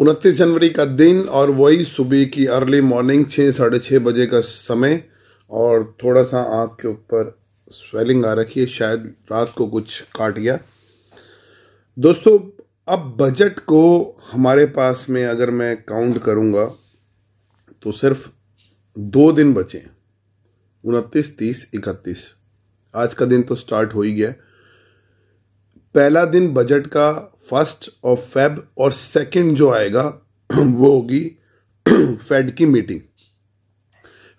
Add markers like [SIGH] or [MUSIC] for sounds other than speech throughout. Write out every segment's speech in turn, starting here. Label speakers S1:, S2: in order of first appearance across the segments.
S1: उनतीस जनवरी का दिन और वही सुबह की अर्ली मॉर्निंग छः साढ़े छः बजे का समय और थोड़ा सा आँख के ऊपर स्वेलिंग आ रखी है शायद रात को कुछ काट गया दोस्तों अब बजट को हमारे पास में अगर मैं काउंट करूँगा तो सिर्फ दो दिन बचे उनतीस तीस इकतीस आज का दिन तो स्टार्ट हो ही गया पहला दिन बजट का फर्स्ट और फेब और सेकंड जो आएगा [CLEARS THROAT] वो होगी फेड [CLEARS THROAT] की मीटिंग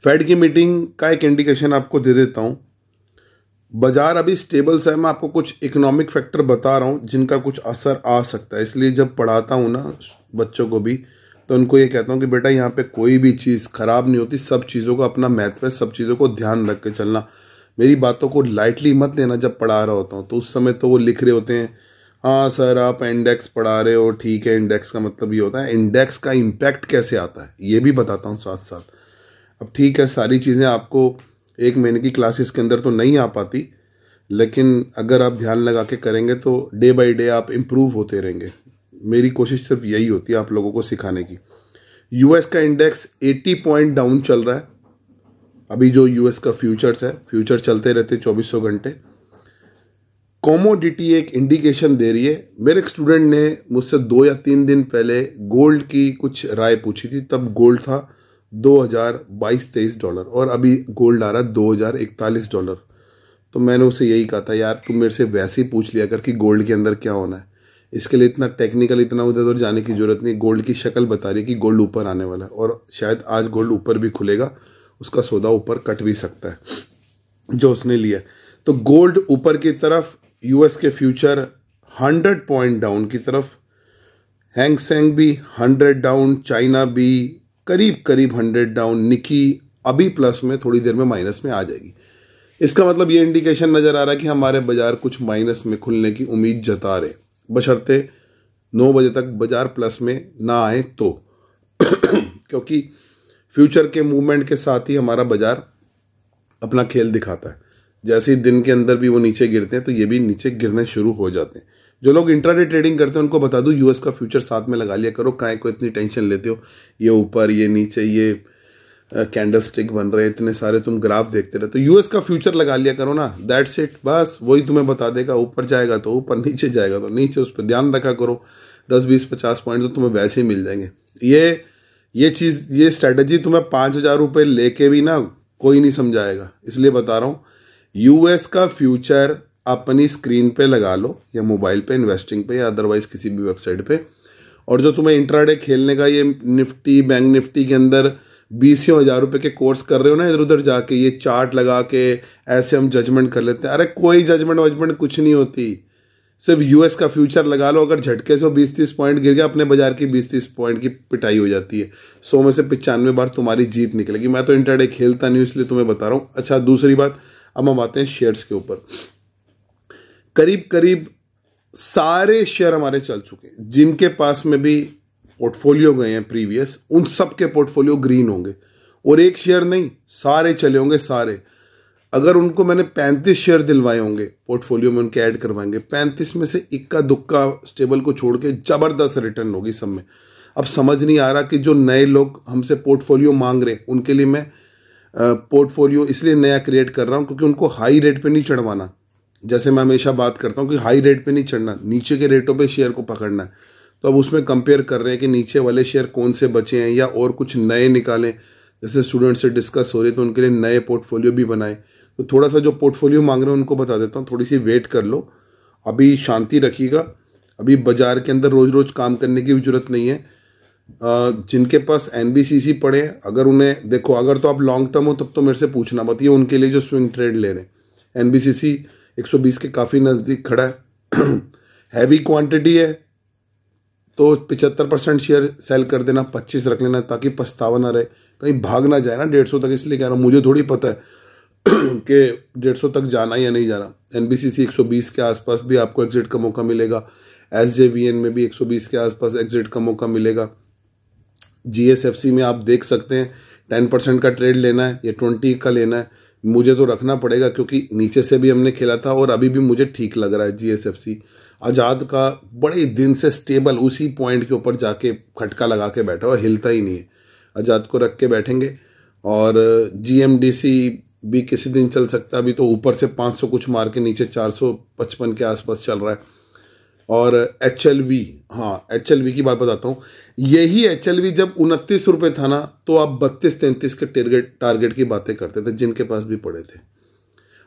S1: फेड की मीटिंग का एक इंडिकेशन आपको दे देता हूँ बाजार अभी स्टेबल है मैं आपको कुछ इकोनॉमिक फैक्टर बता रहा हूँ जिनका कुछ असर आ सकता है इसलिए जब पढ़ाता हूँ ना बच्चों को भी तो उनको ये कहता हूँ कि बेटा यहाँ पे कोई भी चीज़ ख़राब नहीं होती सब चीज़ों का अपना महत्व है सब चीज़ों को ध्यान रख के चलना मेरी बातों को लाइटली मत लेना जब पढ़ा रहा होता हूँ तो उस समय तो वो लिख रहे होते हैं हाँ सर आप इंडेक्स पढ़ा रहे हो ठीक है इंडेक्स का मतलब ये होता है इंडेक्स का इम्पैक्ट कैसे आता है ये भी बताता हूँ साथ साथ अब ठीक है सारी चीज़ें आपको एक महीने की क्लासेस के अंदर तो नहीं आ पाती लेकिन अगर आप ध्यान लगा के करेंगे तो डे बाय डे आप इम्प्रूव होते रहेंगे मेरी कोशिश सिर्फ यही होती है आप लोगों को सिखाने की यूएस का इंडेक्स 80 पॉइंट डाउन चल रहा है अभी जो यूएस का फ्यूचर्स है फ्यूचर चलते रहते सौ घंटे कॉमोडिटी एक इंडिकेशन दे रही है मेरे एक स्टूडेंट ने मुझसे दो या तीन दिन पहले गोल्ड की कुछ राय पूछी थी तब गोल्ड था 2022-23 डॉलर और अभी गोल्ड आ रहा है इकतालीस डॉलर तो मैंने उसे यही कहा था यार तुम मेरे से वैसे ही पूछ लिया कर कि गोल्ड के अंदर क्या होना है इसके लिए इतना टेक्निकल इतना उधर उधर जाने की जरूरत नहीं गोल्ड की शक्ल बता रही है कि गोल्ड ऊपर आने वाला है और शायद आज गोल्ड ऊपर भी खुलेगा उसका सौदा ऊपर कट भी सकता है जो उसने लिया तो गोल्ड ऊपर की तरफ यूएस के फ्यूचर हंड्रेड पॉइंट डाउन की तरफ हैंग सेंग भी हंड्रेड डाउन चाइना भी करीब करीब हंड्रेड डाउन निकी अभी प्लस में थोड़ी देर में माइनस में आ जाएगी इसका मतलब ये इंडिकेशन नज़र आ रहा है कि हमारे बाज़ार कुछ माइनस में खुलने की उम्मीद जता रहे बशर्ते नौ बजे तक बाज़ार प्लस में ना आए तो [COUGHS] क्योंकि फ्यूचर के मूवमेंट के साथ ही हमारा बाजार अपना खेल दिखाता है जैसे ही दिन के अंदर भी वो नीचे गिरते हैं तो ये भी नीचे गिरने शुरू हो जाते हैं जो लोग इंट्राडे ट्रेडिंग करते हैं उनको बता दूँ यूएस का फ्यूचर साथ में लगा लिया करो काय को इतनी टेंशन लेते हो ये ऊपर ये नीचे ये कैंडल स्टिक बन रहे हैं इतने सारे तुम ग्राफ देखते रहे तो यूएस का फ्यूचर लगा लिया करो ना दैट्स इट बस वही तुम्हें बता देगा ऊपर जाएगा तो ऊपर नीचे जाएगा तो नीचे उस पर ध्यान रखा करो दस बीस पचास पॉइंट तो तुम्हें वैसे ही मिल जाएंगे ये ये चीज़ ये स्ट्रेटजी तुम्हें पाँच हज़ार रुपये लेके भी ना कोई नहीं समझाएगा इसलिए बता रहा हूँ यूएस का फ्यूचर अपनी स्क्रीन पे लगा लो या मोबाइल पे इन्वेस्टिंग पे या अदरवाइज किसी भी वेबसाइट पे और जो तुम्हें इंट्राडे खेलने का ये निफ्टी बैंक निफ्टी के अंदर बीसों हज़ार रुपये के कोर्स कर रहे हो ना इधर उधर जाके ये चार्ट लगा के ऐसे हम जजमेंट कर लेते हैं अरे कोई जजमेंट वजमेंट कुछ नहीं होती सिर्फ यूएस का फ्यूचर लगा लो अगर झटके से वो बीस तीस पॉइंट गिर गया अपने बाजार की बीस तीस पॉइंट की पिटाई हो जाती है सौ में से पचानवे बार तुम्हारी जीत निकलेगी मैं तो इंटरडे खेलता नहीं इसलिए तुम्हें बता रहा हूँ अच्छा दूसरी बात अब हम आते हैं शेयर्स के ऊपर करीब करीब सारे शेयर हमारे चल चुके हैं जिनके पास में भी पोर्टफोलियो गए हैं प्रीवियस उन सब के पोर्टफोलियो ग्रीन होंगे और एक शेयर नहीं सारे चले होंगे सारे अगर उनको मैंने पैंतीस शेयर दिलवाए होंगे पोर्टफोलियो में उनके ऐड करवाएंगे पैंतीस में से इक्का दुक्का स्टेबल को छोड़ के जबरदस्त रिटर्न होगी सब में अब समझ नहीं आ रहा कि जो नए लोग हमसे पोर्टफोलियो मांग रहे उनके लिए मैं पोर्टफोलियो इसलिए नया क्रिएट कर रहा हूँ क्योंकि उनको हाई रेट पर नहीं चढ़वाना जैसे मैं हमेशा बात करता हूँ कि हाई रेट पर नहीं चढ़ना नीचे के रेटों पर शेयर को पकड़ना है तो अब उसमें कंपेयर कर रहे हैं कि नीचे वाले शेयर कौन से बचे हैं या और कुछ नए निकालें जैसे स्टूडेंट से डिस्कस हो रहे तो उनके लिए नए पोर्टफोलियो भी बनाएं तो थोड़ा सा जो पोर्टफोलियो मांग रहे हैं उनको बता देता हूँ थोड़ी सी वेट कर लो अभी शांति रखिएगा अभी बाजार के अंदर रोज़ रोज़ काम करने की भी ज़रूरत नहीं है जिनके पास एन पड़े अगर उन्हें देखो अगर तो आप लॉन्ग टर्म हो तब तो मेरे से पूछना मत ये उनके लिए जो स्विंग ट्रेड ले रहे हैं एन बी 120 के काफ़ी नज़दीक खड़ा है हैवी [CLEARS THROAT] क्वांटिटी है तो पिचहत्तर परसेंट शेयर सेल कर देना पच्चीस रख लेना ताकि पछतावा ना रहे कहीं भाग ना जाए ना डेढ़ सौ तक इसलिए कह रहा हूँ मुझे थोड़ी पता है [CLEARS THROAT] के डेढ़ सौ तक जाना या नहीं जाना एन बी सी सी एक सौ बीस के आसपास भी आपको एग्जिट का मौका मिलेगा एस जे वी एन में भी एक सौ बीस के आसपास एग्जिट का मौका मिलेगा जी एस एफ सी में आप देख सकते हैं टेन परसेंट का ट्रेड लेना है या ट्वेंटी का लेना है मुझे तो रखना पड़ेगा क्योंकि नीचे से भी हमने खेला था और अभी भी मुझे ठीक लग रहा है जी एस एफ सी आज़ाद का बड़े दिन से स्टेबल उसी पॉइंट के ऊपर जाके खटका लगा के बैठा हुआ हिलता ही नहीं है आज़ाद को रख के बैठेंगे और जी एम डी सी भी किसी दिन चल सकता है अभी तो ऊपर से 500 कुछ मार के नीचे 455 के आसपास चल रहा है और एच एल वी हाँ एच एल वी की बात बताता हूँ यही एच एल वी जब उनतीस रुपये था ना तो आप बत्तीस तैंतीस के टारगेट टारगेट की बातें करते थे जिनके पास भी पड़े थे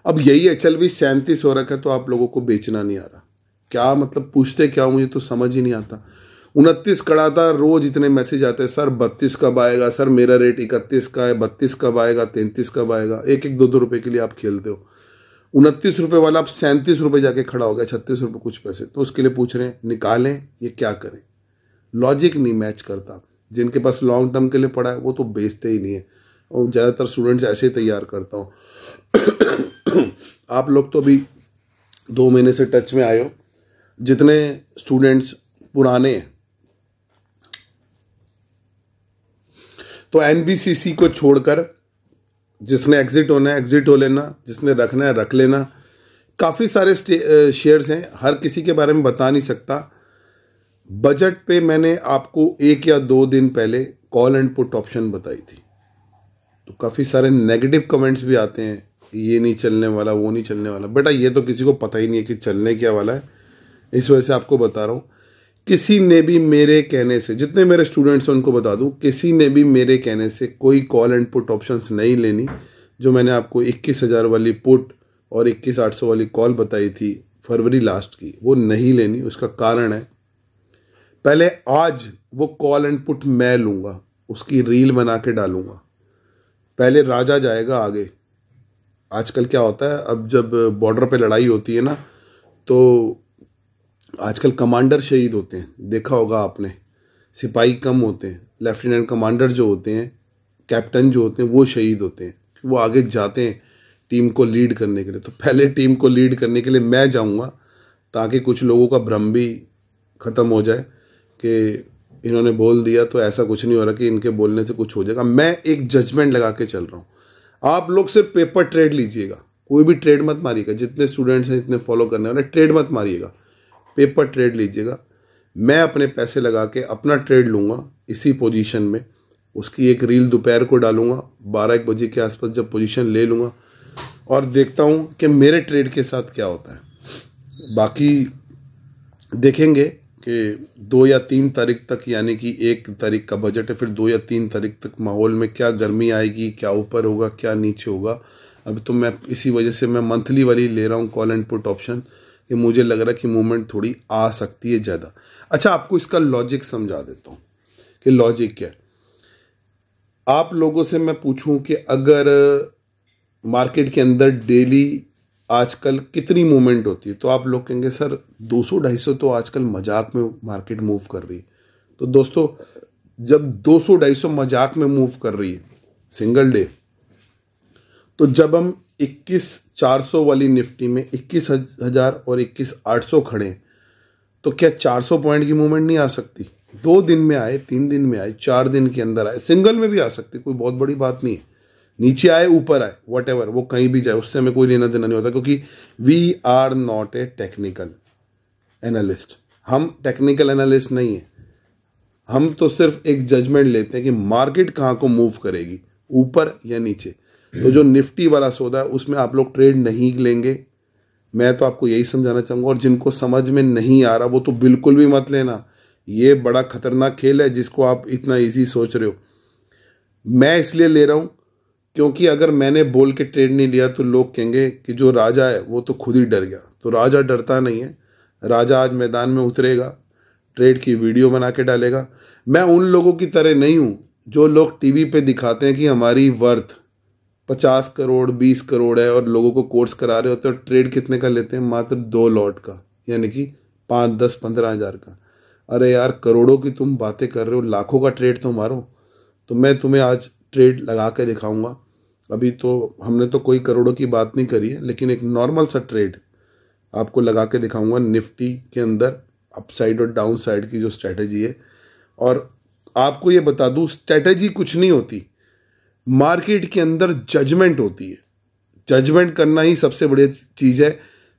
S1: अब यही एच एल वी सैंतीस हो रखा है तो आप लोगों को बेचना नहीं आ रहा क्या मतलब पूछते क्या मुझे तो समझ ही नहीं आता उनतीस कड़ा था रोज इतने मैसेज आते हैं सर बत्तीस कब आएगा सर मेरा रेट इकतीस का है बत्तीस कब आएगा तैंतीस कब आएगा एक एक दो दो रुपए के लिए आप खेलते हो उनतीस रुपये वाला आप सैंतीस रुपये जाके खड़ा हो गया छत्तीस रुपये कुछ पैसे तो उसके लिए पूछ रहे हैं निकालें ये क्या करें लॉजिक नहीं मैच करता जिनके पास लॉन्ग टर्म के लिए पढ़ा है वो तो बेचते ही नहीं है और ज़्यादातर स्टूडेंट्स ऐसे ही तैयार करता हूँ आप लोग तो अभी दो महीने से टच में आए हो जितने स्टूडेंट्स पुराने हैं तो एनबीसीसी को छोड़कर जिसने एग्जिट होना है एग्जिट हो लेना जिसने रखना है रख लेना काफ़ी सारे शेयर्स हैं हर किसी के बारे में बता नहीं सकता बजट पे मैंने आपको एक या दो दिन पहले कॉल एंड पुट ऑप्शन बताई थी तो काफ़ी सारे नेगेटिव कमेंट्स भी आते हैं ये नहीं चलने वाला वो नहीं चलने वाला बेटा ये तो किसी को पता ही नहीं है कि चलने क्या वाला है इस वजह से आपको बता रहा हूँ किसी ने भी मेरे कहने से जितने मेरे स्टूडेंट्स हैं उनको बता दूं किसी ने भी मेरे कहने से कोई कॉल एंड पुट ऑप्शंस नहीं लेनी जो मैंने आपको इक्कीस हज़ार वाली पुट और इक्कीस आठ सौ वाली कॉल बताई थी फरवरी लास्ट की वो नहीं लेनी उसका कारण है पहले आज वो कॉल एंड पुट मैं लूँगा उसकी रील बना के डालूँगा पहले राजा जाएगा आगे आजकल क्या होता है अब जब बॉर्डर पे लड़ाई होती है ना तो आजकल कमांडर शहीद होते हैं देखा होगा आपने सिपाही कम होते हैं लेफ्टिनेंट कमांडर जो होते हैं कैप्टन जो होते हैं वो शहीद होते हैं वो आगे जाते हैं टीम को लीड करने के लिए तो पहले टीम को लीड करने के लिए मैं जाऊंगा ताकि कुछ लोगों का भ्रम भी ख़त्म हो जाए कि इन्होंने बोल दिया तो ऐसा कुछ नहीं हो रहा कि इनके बोलने से कुछ हो जाएगा मैं एक जजमेंट लगा के चल रहा हूँ आप लोग सिर्फ पेपर ट्रेड लीजिएगा कोई भी ट्रेड मत मारिएगा जितने स्टूडेंट्स हैं जितने फॉलो करने वाले ट्रेड मत मारिएगा पेपर ट्रेड लीजिएगा मैं अपने पैसे लगा के अपना ट्रेड लूँगा इसी पोजीशन में उसकी एक रील दोपहर को डालूंगा बारह एक बजे के आसपास जब पोजीशन ले लूँगा और देखता हूँ कि मेरे ट्रेड के साथ क्या होता है बाकी देखेंगे कि दो या तीन तारीख तक यानी कि एक तारीख का बजट है फिर दो या तीन तारीख तक माहौल में क्या गर्मी आएगी क्या ऊपर होगा क्या नीचे होगा अब तो मैं इसी वजह से मैं मंथली वाली ले रहा हूँ कॉल एंड पुट ऑप्शन कि मुझे लग रहा है कि मूवमेंट थोड़ी आ सकती है ज़्यादा अच्छा आपको इसका लॉजिक समझा देता हूँ कि लॉजिक क्या है आप लोगों से मैं पूछूं कि अगर मार्केट के अंदर डेली आजकल कितनी मूवमेंट होती है तो आप लोग कहेंगे सर 200 250 तो आजकल मजाक में मार्केट मूव कर रही है तो दोस्तों जब 200 250 मजाक में मूव कर रही है सिंगल डे तो जब हम इक्कीस चार सौ वाली निफ्टी में इक्कीस हज़ार और इक्कीस आठ सौ खड़े तो क्या चार सौ पॉइंट की मूवमेंट नहीं आ सकती दो दिन में आए तीन दिन में आए चार दिन के अंदर आए सिंगल में भी आ सकती कोई बहुत बड़ी बात नहीं है नीचे आए ऊपर आए वट वो कहीं भी जाए उससे हमें कोई लेना देना नहीं होता क्योंकि we are not a technical analyst हम टेक्निकल एनालिस्ट नहीं है हम तो सिर्फ एक जजमेंट लेते हैं कि मार्केट कहाँ को मूव करेगी ऊपर या नीचे तो जो निफ्टी वाला सौदा है उसमें आप लोग ट्रेड नहीं लेंगे मैं तो आपको यही समझाना चाहूँगा और जिनको समझ में नहीं आ रहा वो तो बिल्कुल भी मत लेना ये बड़ा खतरनाक खेल है जिसको आप इतना ईजी सोच रहे हो मैं इसलिए ले रहा हूँ क्योंकि अगर मैंने बोल के ट्रेड नहीं लिया तो लोग कहेंगे कि जो राजा है वो तो खुद ही डर गया तो राजा डरता नहीं है राजा आज मैदान में उतरेगा ट्रेड की वीडियो बना के डालेगा मैं उन लोगों की तरह नहीं हूँ जो लोग टीवी पे दिखाते हैं कि हमारी वर्थ पचास करोड़ बीस करोड़ है और लोगों को कोर्स करा रहे होते हैं और ट्रेड कितने का लेते हैं मात्र दो लॉट का यानी कि पाँच दस पंद्रह हज़ार का अरे यार करोड़ों की तुम बातें कर रहे हो लाखों का ट्रेड तो मारो तो मैं तुम्हें आज ट्रेड लगा के दिखाऊंगा अभी तो हमने तो कोई करोड़ों की बात नहीं करी है लेकिन एक नॉर्मल सा ट्रेड आपको लगा के दिखाऊंगा निफ्टी के अंदर अपसाइड और डाउन साइड की जो स्ट्रैटेजी है और आपको ये बता दूँ स्ट्रैटेजी कुछ नहीं होती मार्केट के अंदर जजमेंट होती है जजमेंट करना ही सबसे बड़ी चीज़ है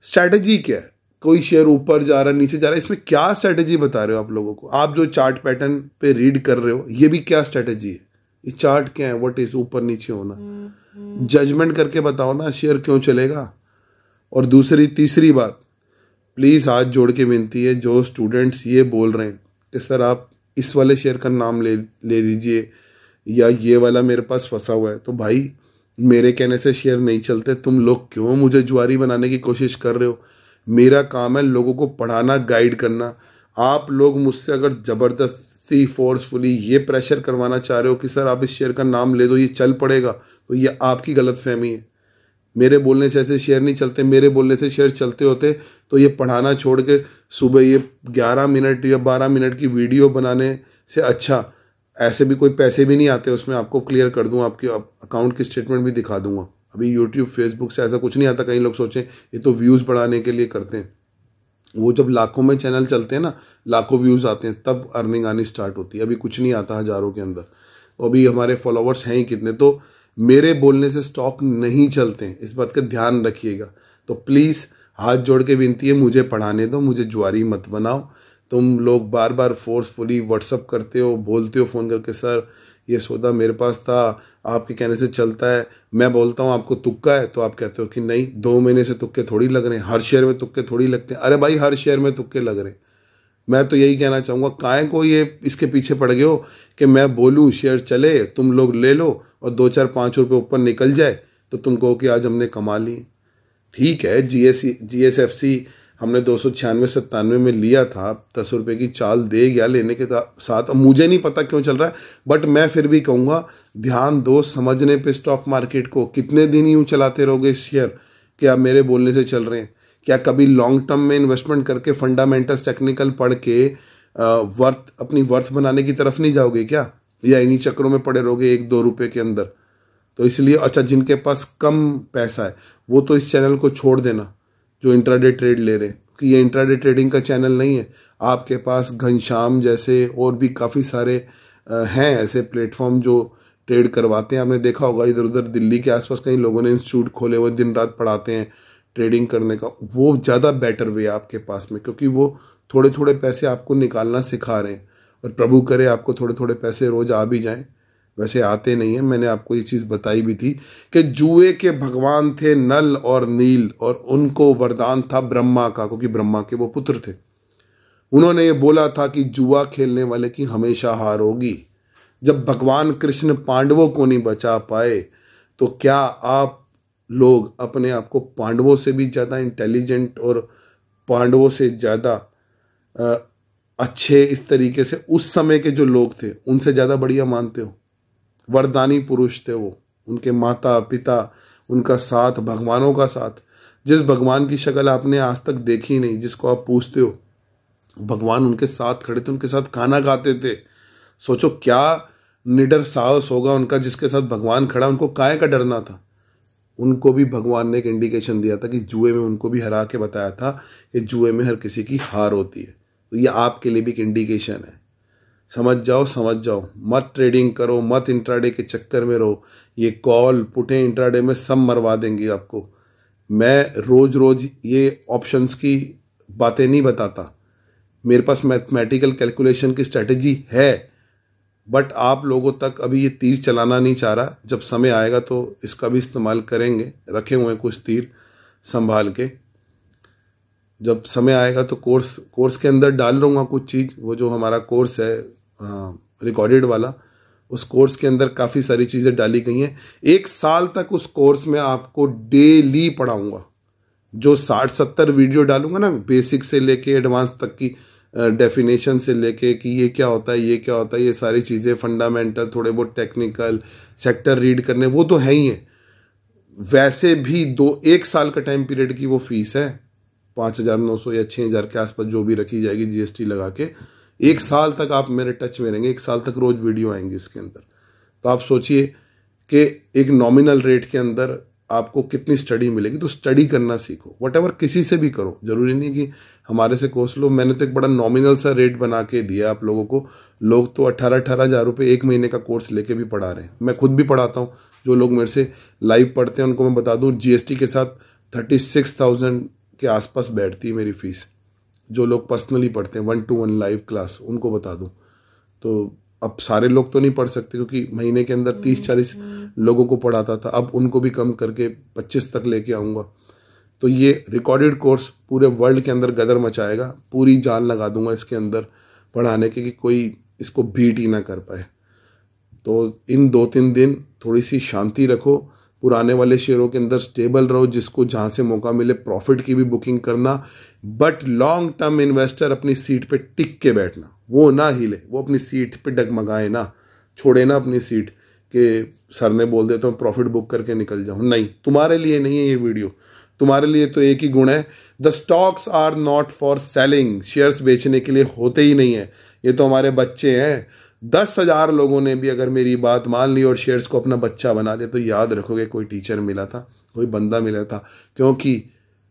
S1: स्ट्रैटेजी क्या है कोई शेयर ऊपर जा रहा है नीचे जा रहा है इसमें क्या स्ट्रैटेजी बता रहे हो आप लोगों को आप जो चार्ट पैटर्न पे रीड कर रहे हो ये भी क्या स्ट्रैटेजी है ये चार्ट क्या है व्हाट इज ऊपर नीचे होना जजमेंट करके बताओ ना शेयर क्यों चलेगा और दूसरी तीसरी बात प्लीज़ हाथ जोड़ के विनती है जो स्टूडेंट्स ये बोल रहे हैं कि सर आप इस वाले शेयर का नाम ले ले दीजिए या ये वाला मेरे पास फंसा हुआ है तो भाई मेरे कहने से शेयर नहीं चलते तुम लोग क्यों मुझे जुआरी बनाने की कोशिश कर रहे हो मेरा काम है लोगों को पढ़ाना गाइड करना आप लोग मुझसे अगर ज़बरदस्ती फोर्सफुली ये प्रेशर करवाना चाह रहे हो कि सर आप इस शेयर का नाम ले दो ये चल पड़ेगा तो ये आपकी गलत फहमी है मेरे बोलने से ऐसे शेयर नहीं चलते मेरे बोलने से शेयर चलते होते तो ये पढ़ाना छोड़ के सुबह ये ग्यारह मिनट या बारह मिनट की वीडियो बनाने से अच्छा ऐसे भी कोई पैसे भी नहीं आते उसमें आपको क्लियर कर दूँ आपके अकाउंट की स्टेटमेंट भी दिखा दूंगा अभी यूट्यूब फेसबुक से ऐसा कुछ नहीं आता कई लोग सोचें ये तो व्यूज़ बढ़ाने के लिए करते हैं वो जब लाखों में चैनल चलते हैं ना लाखों व्यूज़ आते हैं तब अर्निंग आनी स्टार्ट होती है अभी कुछ नहीं आता हज़ारों के अंदर अभी हमारे फॉलोवर्स हैं ही कितने तो मेरे बोलने से स्टॉक नहीं चलते हैं इस बात का ध्यान रखिएगा तो प्लीज़ हाथ जोड़ के विनती है मुझे पढ़ाने दो मुझे जुआरी मत बनाओ तुम लोग बार बार फोर्सफुली व्हाट्सअप करते हो बोलते हो फ़ोन करके सर ये सौदा मेरे पास था आपके कहने से चलता है मैं बोलता हूँ आपको तुक्का है तो आप कहते हो कि नहीं दो महीने से तुक्के थोड़ी लग रहे हैं हर शेयर में तुक्के थोड़ी लगते हैं अरे भाई हर शेयर में तुक्के लग रहे हैं मैं तो यही कहना चाहूँगा काय को ये इसके पीछे पड़ गए हो कि मैं बोलूँ शेयर चले तुम लोग ले लो और दो चार पाँच रुपये ऊपर निकल जाए तो तुम कहो कि आज हमने कमा ली ठीक है G S G S F C हमने दो सौ छियानवे सत्तानवे में लिया था दस रुपये की चाल दे गया लेने के साथ मुझे नहीं पता क्यों चल रहा है बट मैं फिर भी कहूँगा ध्यान दो समझने पे स्टॉक मार्केट को कितने दिन यूँ चलाते रहोगे शेयर क्या मेरे बोलने से चल रहे हैं क्या कभी लॉन्ग टर्म में इन्वेस्टमेंट करके फंडामेंटल्स टेक्निकल पढ़ के वर्थ अपनी वर्थ बनाने की तरफ नहीं जाओगे क्या या इन्हीं चक्रों में पड़े रहोगे एक दो रुपये के अंदर तो इसलिए अच्छा जिनके पास कम पैसा है वो तो इस चैनल को छोड़ देना जो इंट्राडे ट्रेड ले रहे हैं कि ये इंट्राडे ट्रेडिंग का चैनल नहीं है आपके पास घनश्याम जैसे और भी काफ़ी सारे हैं ऐसे प्लेटफॉर्म जो ट्रेड करवाते हैं आपने देखा होगा इधर उधर दिल्ली के आसपास कई लोगों ने इंस्टीट्यूट खोले हुए दिन रात पढ़ाते हैं ट्रेडिंग करने का वो ज़्यादा बेटर वे आपके पास में क्योंकि वो थोड़े थोड़े पैसे आपको निकालना सिखा रहे हैं और प्रभु करे आपको थोड़े थोड़े पैसे रोज़ आ भी जाएँ वैसे आते नहीं हैं मैंने आपको ये चीज़ बताई भी थी कि जुए के भगवान थे नल और नील और उनको वरदान था ब्रह्मा का क्योंकि ब्रह्मा के वो पुत्र थे उन्होंने ये बोला था कि जुआ खेलने वाले की हमेशा हार होगी जब भगवान कृष्ण पांडवों को नहीं बचा पाए तो क्या आप लोग अपने आप को पांडवों से भी ज़्यादा इंटेलिजेंट और पांडवों से ज़्यादा अच्छे इस तरीके से उस समय के जो लोग थे उनसे ज़्यादा बढ़िया मानते हो वरदानी पुरुष थे वो उनके माता पिता उनका साथ भगवानों का साथ जिस भगवान की शक्ल आपने आज तक देखी नहीं जिसको आप पूछते हो भगवान उनके साथ खड़े थे उनके साथ खाना खाते थे सोचो क्या निडर साहस होगा उनका जिसके साथ भगवान खड़ा उनको काय का डरना था उनको भी भगवान ने एक इंडिकेशन दिया था कि जुए में उनको भी हरा के बताया था कि जुए में हर किसी की हार होती है तो ये आपके लिए भी एक इंडिकेशन है समझ जाओ समझ जाओ मत ट्रेडिंग करो मत इंट्राडे के चक्कर में रहो ये कॉल पुटे इंट्राडे में सब मरवा देंगे आपको मैं रोज़ रोज़ ये ऑप्शंस की बातें नहीं बताता मेरे पास मैथमेटिकल कैलकुलेशन की स्ट्रेटजी है बट आप लोगों तक अभी ये तीर चलाना नहीं चाह रहा जब समय आएगा तो इसका भी इस्तेमाल करेंगे रखे हुए हैं कुछ तीर संभाल के जब समय आएगा तो कोर्स कोर्स के अंदर डाल लूँगा कुछ चीज़ वो जो हमारा कोर्स है रिकॉर्डेड हाँ, वाला उस कोर्स के अंदर काफ़ी सारी चीज़ें डाली गई हैं एक साल तक उस कोर्स में आपको डेली पढ़ाऊँगा जो साठ सत्तर वीडियो डालूंगा ना बेसिक से लेके एडवांस तक की डेफिनेशन से लेके कि ये क्या होता है ये क्या होता है ये सारी चीज़ें फंडामेंटल थोड़े बहुत टेक्निकल सेक्टर रीड करने वो तो है ही है वैसे भी दो एक साल का टाइम पीरियड की वो फीस है पाँच हज़ार नौ सौ या छः हज़ार के आसपास जो भी रखी जाएगी जीएसटी लगा के एक साल तक आप मेरे टच में रहेंगे एक साल तक रोज वीडियो आएंगी उसके अंदर तो आप सोचिए कि एक नॉमिनल रेट के अंदर आपको कितनी स्टडी मिलेगी तो स्टडी करना सीखो वट एवर किसी से भी करो जरूरी नहीं कि हमारे से कोर्स लो मैंने तो एक बड़ा नॉमिनल सा रेट बना के दिया आप लोगों को लोग तो अट्ठारह अट्ठारह हज़ार रुपये एक महीने का कोर्स लेके भी पढ़ा रहे हैं मैं खुद भी पढ़ाता हूँ जो लोग मेरे से लाइव पढ़ते हैं उनको मैं बता दूँ जी के साथ थर्टी सिक्स थाउजेंड के आसपास बैठती है मेरी फ़ीस जो लोग पर्सनली पढ़ते हैं one to one live class उनको बता दूँ तो अब सारे लोग तो नहीं पढ़ सकते क्योंकि महीने के अंदर तीस चालीस हम्म। लोगों को पढ़ाता था अब उनको भी कम करके पच्चीस तक लेके आऊँगा तो ये रिकॉर्डेड कोर्स पूरे वर्ल्ड के अंदर गदर मचाएगा पूरी जान लगा दूंगा इसके अंदर पढ़ाने के कि कोई इसको बीट ही ना कर पाए तो इन दो तीन दिन थोड़ी सी शांति रखो पुराने वाले शेयरों के अंदर स्टेबल रहो जिसको जहाँ से मौका मिले प्रॉफिट की भी बुकिंग करना बट लॉन्ग टर्म इन्वेस्टर अपनी सीट पे टिक के बैठना वो ना हिले वो अपनी सीट पे डगमगाए ना छोड़े ना अपनी सीट के सर ने बोल देता हूँ प्रॉफिट बुक करके निकल जाऊँ नहीं तुम्हारे लिए नहीं है ये वीडियो तुम्हारे लिए तो एक ही गुण है the stocks are not for selling shares बेचने के लिए होते ही नहीं है ये तो हमारे बच्चे हैं दस हजार लोगों ने भी अगर मेरी बात मान ली और शेयर्स को अपना बच्चा बना लिया तो याद रखोगे कोई टीचर मिला था कोई बंदा मिला था क्योंकि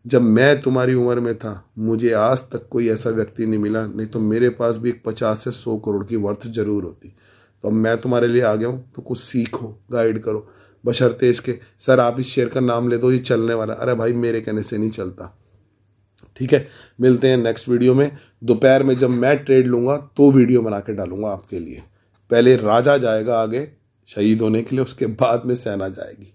S1: जब मैं तुम्हारी उम्र में था मुझे आज तक कोई ऐसा व्यक्ति नहीं मिला नहीं तो मेरे पास भी एक पचास से सौ करोड़ की वर्थ जरूर होती तो अब मैं तुम्हारे लिए आ गया हूँ तो कुछ सीखो गाइड करो बशर्ते इसके सर आप इस शेयर का नाम ले दो ये चलने वाला अरे भाई मेरे कहने से नहीं चलता ठीक है मिलते हैं नेक्स्ट वीडियो में दोपहर में जब मैं ट्रेड लूँगा तो वीडियो बना के डालूंगा आपके लिए पहले राजा जाएगा आगे शहीद होने के लिए उसके बाद में सेना जाएगी